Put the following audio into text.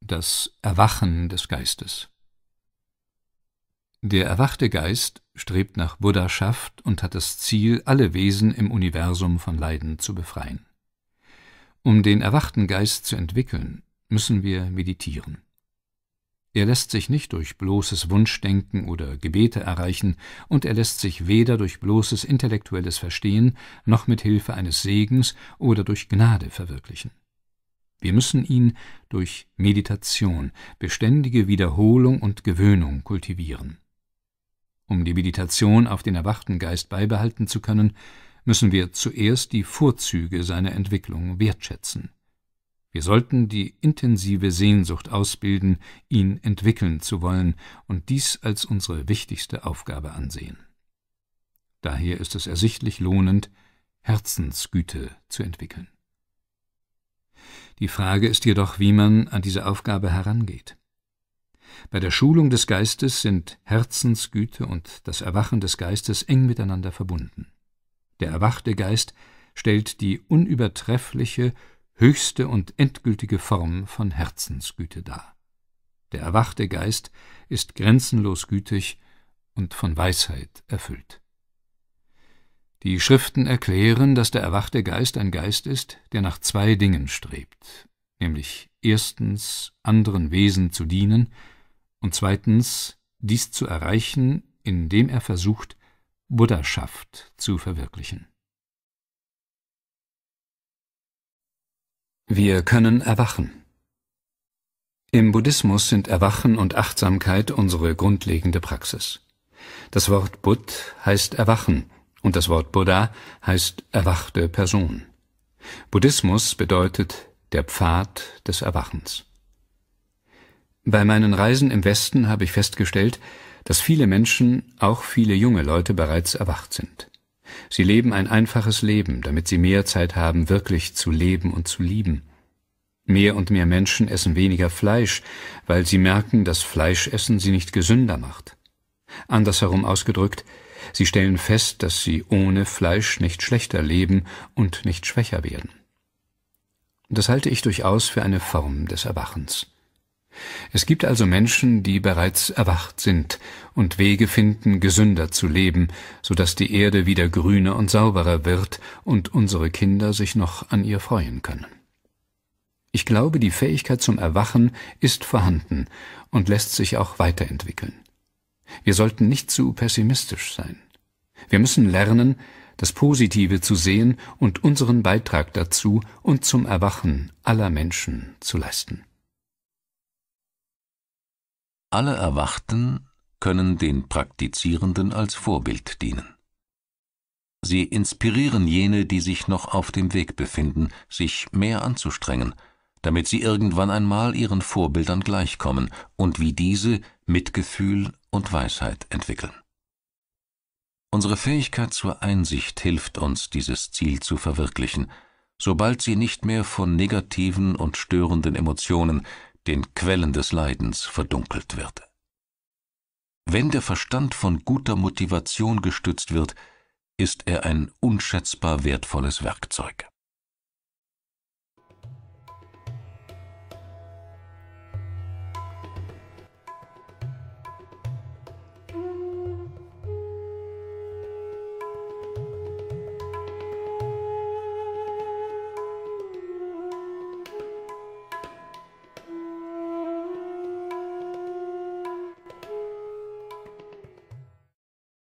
Das Erwachen des Geistes Der erwachte Geist strebt nach Buddhaschaft und hat das Ziel, alle Wesen im Universum von Leiden zu befreien. Um den erwachten Geist zu entwickeln, müssen wir meditieren. Er lässt sich nicht durch bloßes Wunschdenken oder Gebete erreichen, und er lässt sich weder durch bloßes intellektuelles Verstehen noch mit Hilfe eines Segens oder durch Gnade verwirklichen. Wir müssen ihn durch Meditation, beständige Wiederholung und Gewöhnung kultivieren. Um die Meditation auf den erwachten Geist beibehalten zu können, müssen wir zuerst die Vorzüge seiner Entwicklung wertschätzen. Wir sollten die intensive Sehnsucht ausbilden, ihn entwickeln zu wollen und dies als unsere wichtigste Aufgabe ansehen. Daher ist es ersichtlich lohnend, Herzensgüte zu entwickeln. Die Frage ist jedoch, wie man an diese Aufgabe herangeht. Bei der Schulung des Geistes sind Herzensgüte und das Erwachen des Geistes eng miteinander verbunden. Der erwachte Geist stellt die unübertreffliche, höchste und endgültige Form von Herzensgüte dar. Der erwachte Geist ist grenzenlos gütig und von Weisheit erfüllt. Die Schriften erklären, dass der erwachte Geist ein Geist ist, der nach zwei Dingen strebt, nämlich erstens anderen Wesen zu dienen und zweitens dies zu erreichen, indem er versucht, Buddhaschaft zu verwirklichen. Wir können erwachen. Im Buddhismus sind Erwachen und Achtsamkeit unsere grundlegende Praxis. Das Wort Budd heißt Erwachen und das Wort Buddha heißt erwachte Person. Buddhismus bedeutet der Pfad des Erwachens. Bei meinen Reisen im Westen habe ich festgestellt, dass viele Menschen, auch viele junge Leute, bereits erwacht sind. Sie leben ein einfaches Leben, damit sie mehr Zeit haben, wirklich zu leben und zu lieben. Mehr und mehr Menschen essen weniger Fleisch, weil sie merken, dass Fleischessen sie nicht gesünder macht. Andersherum ausgedrückt, sie stellen fest, dass sie ohne Fleisch nicht schlechter leben und nicht schwächer werden. Das halte ich durchaus für eine Form des Erwachens. Es gibt also Menschen, die bereits erwacht sind und Wege finden, gesünder zu leben, so dass die Erde wieder grüner und sauberer wird und unsere Kinder sich noch an ihr freuen können. Ich glaube, die Fähigkeit zum Erwachen ist vorhanden und lässt sich auch weiterentwickeln. Wir sollten nicht zu pessimistisch sein. Wir müssen lernen, das Positive zu sehen und unseren Beitrag dazu und zum Erwachen aller Menschen zu leisten. Alle Erwachten können den Praktizierenden als Vorbild dienen. Sie inspirieren jene, die sich noch auf dem Weg befinden, sich mehr anzustrengen – damit sie irgendwann einmal ihren Vorbildern gleichkommen und wie diese Mitgefühl und Weisheit entwickeln. Unsere Fähigkeit zur Einsicht hilft uns, dieses Ziel zu verwirklichen, sobald sie nicht mehr von negativen und störenden Emotionen, den Quellen des Leidens, verdunkelt wird. Wenn der Verstand von guter Motivation gestützt wird, ist er ein unschätzbar wertvolles Werkzeug. Thank you.